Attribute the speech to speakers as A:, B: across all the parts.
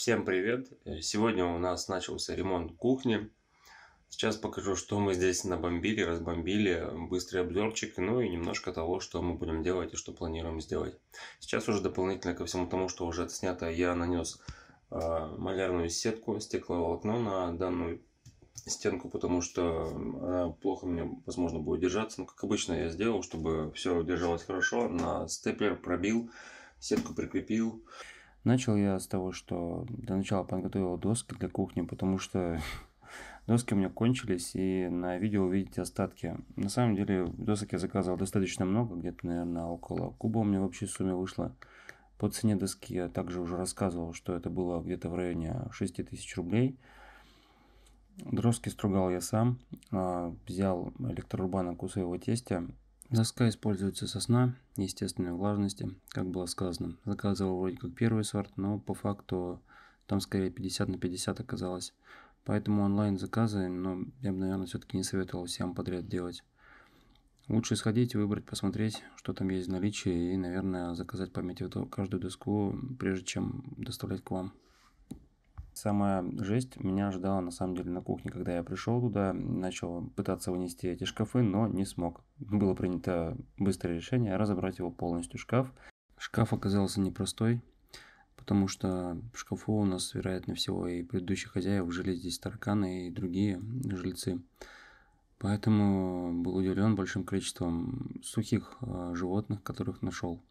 A: Всем привет! Э, сегодня у нас начался ремонт кухни. Сейчас покажу, что мы здесь набомбили, разбомбили, э, быстрый обзорчик, ну и немножко того, что мы будем делать и что планируем сделать. Сейчас уже дополнительно ко всему тому, что уже отснято, я нанес э, малярную сетку, стекловолокно на данную стенку, потому что э, она плохо мне, возможно, будет держаться. Но, ну, как обычно, я сделал, чтобы все держалось хорошо. На степлер пробил, сетку прикрепил. Начал я с того, что до начала подготовил доски для кухни, потому что доски у меня кончились, и на видео увидите остатки. На самом деле досок я заказывал достаточно много, где-то, наверное, около куба у меня в общей сумме вышло. По цене доски я также уже рассказывал, что это было где-то в районе тысяч рублей. Доски стругал я сам, а, взял электрорубанок у своего тестя, Доска используется сосна естественной влажности, как было сказано. Заказывал вроде как первый сорт, но по факту там скорее 50 на 50 оказалось. Поэтому онлайн заказы, но ну, я бы, наверное, все-таки не советовал всем подряд делать. Лучше сходить, выбрать, посмотреть, что там есть в наличии и, наверное, заказать по метео каждую доску, прежде чем доставлять к вам. Самая жесть меня ждала на самом деле на кухне, когда я пришел туда, начал пытаться вынести эти шкафы, но не смог. Было принято быстрое решение разобрать его полностью шкаф. Шкаф оказался непростой, потому что в шкафу у нас, вероятно всего, и предыдущих хозяев жили здесь тарканы и другие жильцы. Поэтому был удивлен большим количеством сухих а, животных, которых нашел.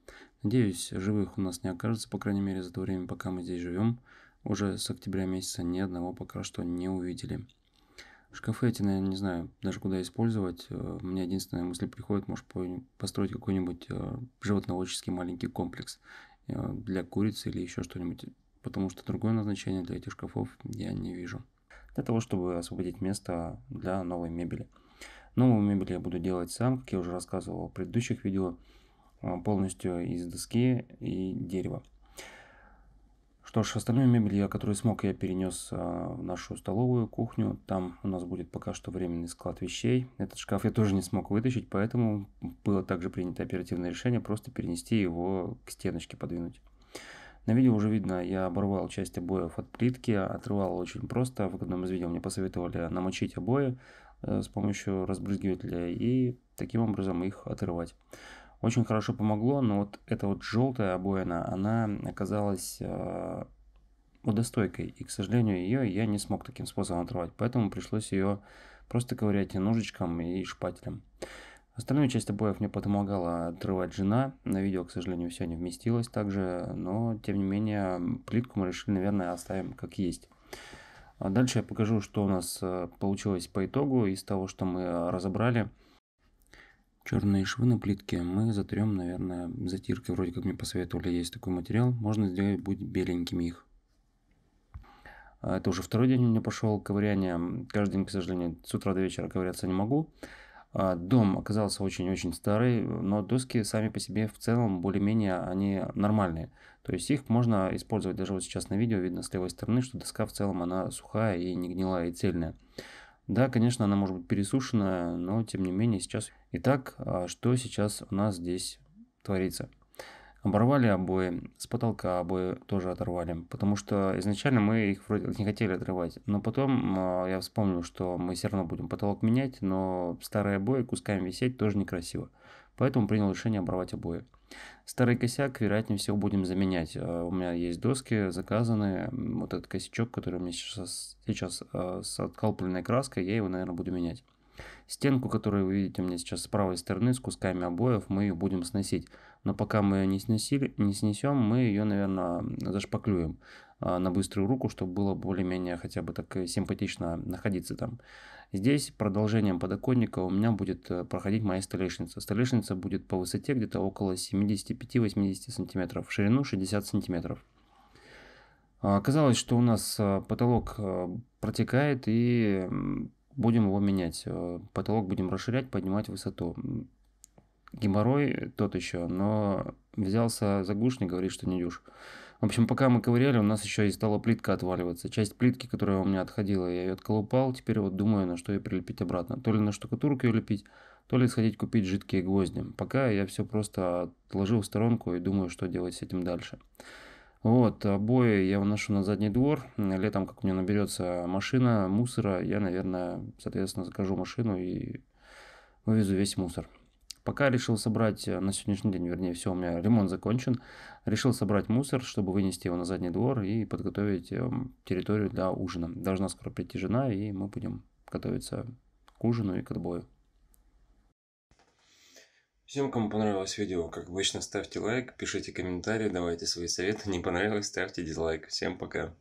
A: Надеюсь, живых у нас не окажется, по крайней мере, за то время, пока мы здесь живем уже с октября месяца ни одного пока что не увидели. Шкафы эти, наверное, не знаю даже куда использовать. Э, Мне единственная мысль приходит, может построить какой-нибудь э, животноводческий маленький комплекс э, для куриц или еще что-нибудь, потому что другое назначение для этих шкафов я не вижу. Для того, чтобы освободить место для новой мебели. Новую мебель я буду делать сам, как я уже рассказывал в предыдущих видео, полностью из доски и дерева. Что ж, остальную мебель, я, которую смог, я перенес а, в нашу столовую кухню. Там у нас будет пока что временный склад вещей. Этот шкаф я тоже не смог вытащить, поэтому было также принято оперативное решение просто перенести его к стеночке, подвинуть. На видео уже видно, я оборвал часть обоев от плитки, отрывал очень просто. В одном из видео мне посоветовали намочить обои э, с помощью разбрызгивателя и таким образом их отрывать. Очень хорошо помогло, но вот эта вот желтая обоина, она оказалась водостойкой, а, и, к сожалению, ее я не смог таким способом отрывать, поэтому пришлось ее просто ковырять ножичком, и шпателем. Остальную часть обоев мне помогала отрывать жена. На видео, к сожалению, все не вместилось также, но, тем не менее, плитку мы решили, наверное, оставим как есть. А дальше я покажу, что у нас э, получилось по итогу из того, что мы а, разобрали черные швы на плитке мы затрем, наверное, затиркой. Вроде как мне посоветовали, есть такой материал. Можно сделать будет беленькими их. А, это уже второй день у меня пошел ковыряние. Каждый день, к сожалению, с утра до вечера ковыряться не могу. А, дом оказался очень-очень старый, но доски сами по себе в целом более-менее они нормальные. То есть их можно использовать даже вот сейчас на видео, видно с левой стороны, что доска в целом она сухая и не гнилая и цельная. Да, конечно, она может быть пересушенная, но тем не менее сейчас... Итак, а что сейчас у нас здесь творится? Оборвали обои, с потолка обои тоже оторвали, потому что изначально мы их вроде не хотели отрывать, но потом а, я вспомнил, что мы все равно будем потолок менять, но старые обои кусками висеть тоже некрасиво, поэтому принял решение оборвать обои. Старый косяк, вероятнее всего, будем заменять. А, у меня есть доски заказанные, вот этот косячок, который у меня сейчас, сейчас а, с откалпленной краской, я его, наверное, буду менять. Стенку, которую вы видите у меня сейчас с правой стороны, с кусками обоев, мы ее будем сносить. Но пока мы ее не, сносили, не снесем, мы ее, наверное, зашпаклюем а, на быструю руку, чтобы было более-менее хотя бы так э, симпатично находиться там. Здесь продолжением подоконника у меня будет э, проходить моя столешница. Столешница будет по высоте где-то около 75-80 см, в ширину 60 см. А, оказалось, что у нас э, потолок э, протекает и будем его менять. Потолок будем расширять, поднимать высоту. Геморрой тот еще, но взялся за гуш, говорит, что не дюшь. В общем, пока мы ковыряли, у нас еще и стала плитка отваливаться. Часть плитки, которая у меня отходила, я ее отколупал. Теперь вот думаю, на что ее прилепить обратно. То ли на штукатурку ее лепить, то ли сходить купить жидкие гвозди. Пока я все просто отложил в сторонку и думаю, что делать с этим дальше. Вот, обои я вношу на задний двор. Летом, как у меня наберется машина мусора, я, наверное, соответственно, закажу машину и вывезу весь мусор. Пока решил собрать, э, на сегодняшний день, вернее, все, у меня ремонт закончен, решил собрать мусор, чтобы вынести его на задний двор и подготовить эм, территорию для ужина. Должна скоро прийти жена, и мы будем готовиться к ужину и к отбою. Всем, кому понравилось видео, как обычно, ставьте лайк, пишите комментарии, давайте свои советы. Не понравилось, ставьте дизлайк. Всем пока.